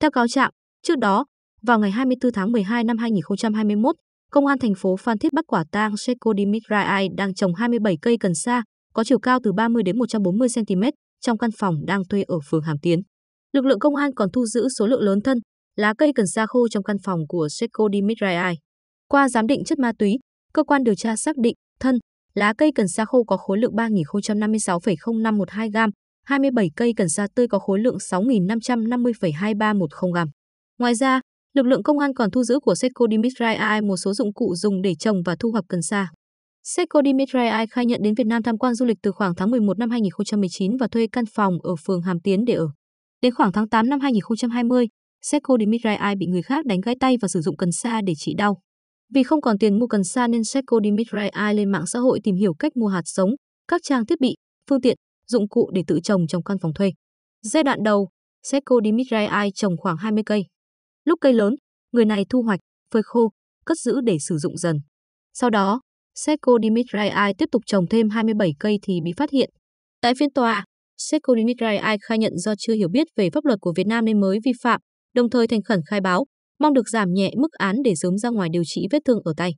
Theo cáo trạng, trước đó, vào ngày 24 tháng 12 năm 2021, Công an thành phố Phan Thiết bắt quả tang Seko Dimitrai đang trồng 27 cây cần sa, có chiều cao từ 30 đến 140 cm trong căn phòng đang thuê ở phường Hàm Tiến. Lực lượng công an còn thu giữ số lượng lớn thân lá cây cần sa khô trong căn phòng của Seko Dimitrai. Qua giám định chất ma túy, cơ quan điều tra xác định thân lá cây cần sa khô có khối lượng 3056,0512 g, 27 cây cần sa tươi có khối lượng 6.550,23110 gram. Ngoài ra, lực lượng công an còn thu giữ của Seiko Dimitri AI một số dụng cụ dùng để trồng và thu hoạch cần sa. Seiko Dimitri AI khai nhận đến Việt Nam tham quan du lịch từ khoảng tháng 11 năm 2019 và thuê căn phòng ở phường Hàm Tiến để ở. Đến khoảng tháng 8 năm 2020, Seiko Dimitri AI bị người khác đánh gãy tay và sử dụng cần sa để trị đau. Vì không còn tiền mua cần sa nên Seiko Dimitri AI lên mạng xã hội tìm hiểu cách mua hạt giống, các trang thiết bị, phương tiện dụng cụ để tự trồng trong căn phòng thuê. Giai đoạn đầu, Seko Dimitri Ai trồng khoảng 20 cây. Lúc cây lớn, người này thu hoạch, phơi khô, cất giữ để sử dụng dần. Sau đó, Seko Dimitri Ai tiếp tục trồng thêm 27 cây thì bị phát hiện. Tại phiên tòa, Seko Dimitri Ai khai nhận do chưa hiểu biết về pháp luật của Việt Nam nên mới vi phạm, đồng thời thành khẩn khai báo, mong được giảm nhẹ mức án để sớm ra ngoài điều trị vết thương ở tay.